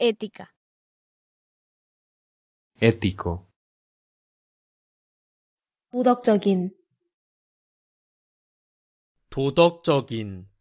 Ética. Ético. 도덕적인 도덕적인